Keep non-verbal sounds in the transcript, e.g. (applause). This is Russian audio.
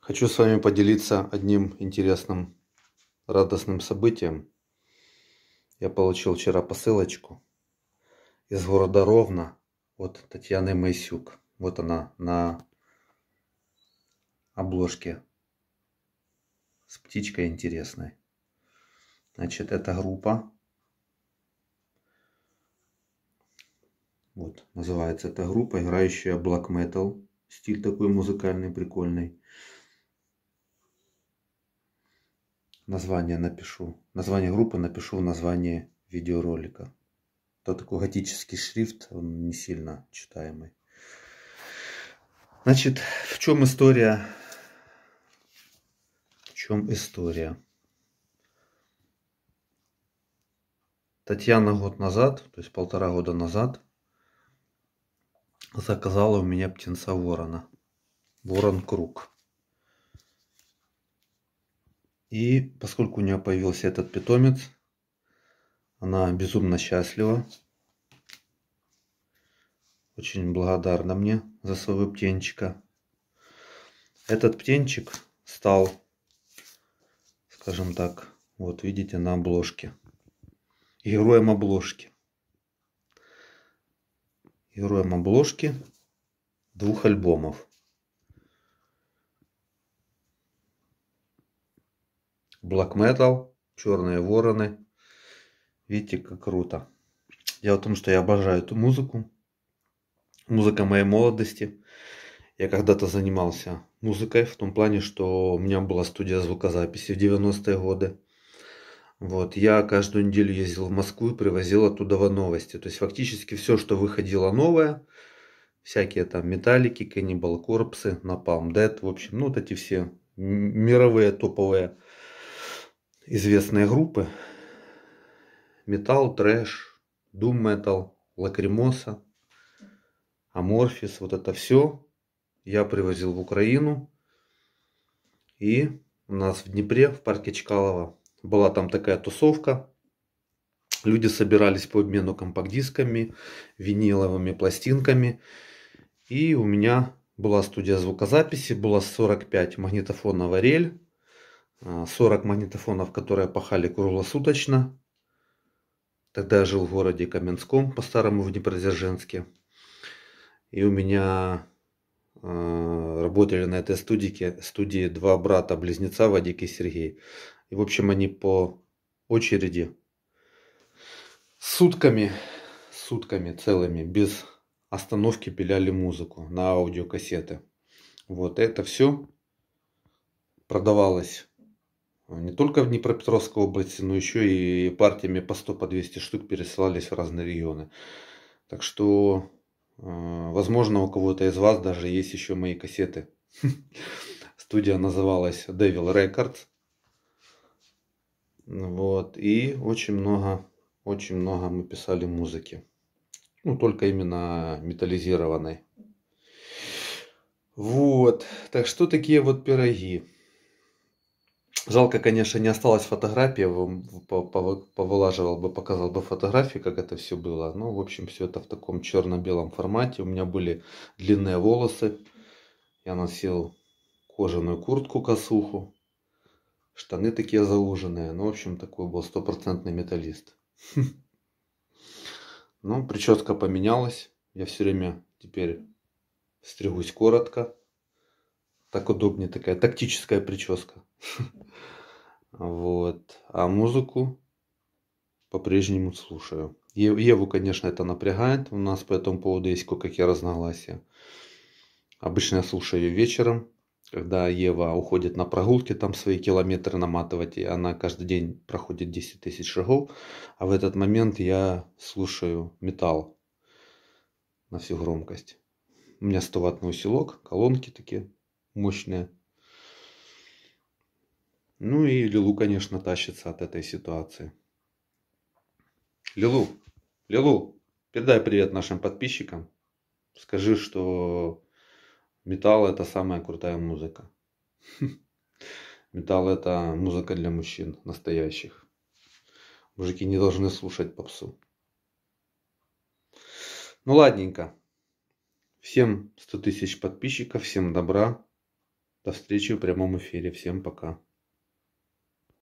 Хочу с вами поделиться одним интересным, радостным событием. Я получил вчера посылочку из города Ровно от Татьяны Майсюк. Вот она на обложке с птичкой интересной. Значит, это группа. Вот, называется эта группа, играющая black metal. Стиль такой музыкальный, прикольный. название напишу. Название группы напишу в названии видеоролика. Это такой готический шрифт, он не сильно читаемый. Значит, в чем история? В чем история? Татьяна год назад, то есть полтора года назад, заказала у меня птенца ворона. Ворон круг. И поскольку у нее появился этот питомец, она безумно счастлива. Очень благодарна мне за своего птенчика. Этот птенчик стал, скажем так, вот видите, на обложке. Героем обложки. Героем обложки двух альбомов. Black Metal, Черные Вороны. Видите, как круто. Дело в том, что я обожаю эту музыку. Музыка моей молодости. Я когда-то занимался музыкой в том плане, что у меня была студия звукозаписи в 90-е годы. Вот, я каждую неделю ездил в Москву и привозил оттуда новости. То есть фактически все, что выходило новое, всякие там металлики, каннибал корпсы, напалм дед, в общем, ну вот эти все мировые топовые известные группы. Металл, трэш, дум метал, лакримоса, аморфис, вот это все я привозил в Украину. И у нас в Днепре, в парке Чкалова, была там такая тусовка. Люди собирались по обмену компакт-дисками, виниловыми пластинками. И у меня была студия звукозаписи, было 45 магнитофонов рель 40 а, магнитофонов, которые пахали круглосуточно. Тогда я жил в городе Каменском, по-старому в Днепродзержинске. И у меня э, работали на этой студике, студии два брата-близнеца, Вадик и Сергей. И, в общем, они по очереди сутками, сутками целыми, без остановки пиляли музыку на аудиокассеты. Вот это все продавалось не только в Днепропетровской области, но еще и партиями по 100, по 200 штук пересылались в разные регионы. Так что, э, возможно, у кого-то из вас даже есть еще мои кассеты. (laughs) Студия называлась Devil Records. Вот. И очень много, очень много мы писали музыки. Ну, только именно металлизированной. Вот. Так что такие вот пироги. Жалко, конечно, не осталось фотографии, повылаживал бы, показал бы фотографии, как это все было. Ну, в общем, все это в таком черно-белом формате. У меня были длинные волосы. Я носил кожаную куртку косуху, штаны такие зауженные. Ну, в общем, такой был стопроцентный металлист. (laughs) Ну, прическа поменялась. Я все время теперь стригусь коротко. Так удобнее такая тактическая прическа. (laughs) Вот. А музыку по-прежнему слушаю. Еву, конечно, это напрягает. У нас по этому поводу есть кое-какие разногласия. Обычно я слушаю ее вечером, когда Ева уходит на прогулки, там свои километры наматывать, и она каждый день проходит 10 тысяч шагов, а в этот момент я слушаю металл на всю громкость. У меня 100 ваттный усилок, колонки такие, мощная. Ну и Лилу, конечно, тащится от этой ситуации. Лилу, Лилу, передай привет нашим подписчикам. Скажи, что металл это самая крутая музыка. Металл это музыка для мужчин настоящих. Мужики не должны слушать попсу. Ну ладненько. Всем 100 тысяч подписчиков, всем добра. До встречи в прямом эфире. Всем пока.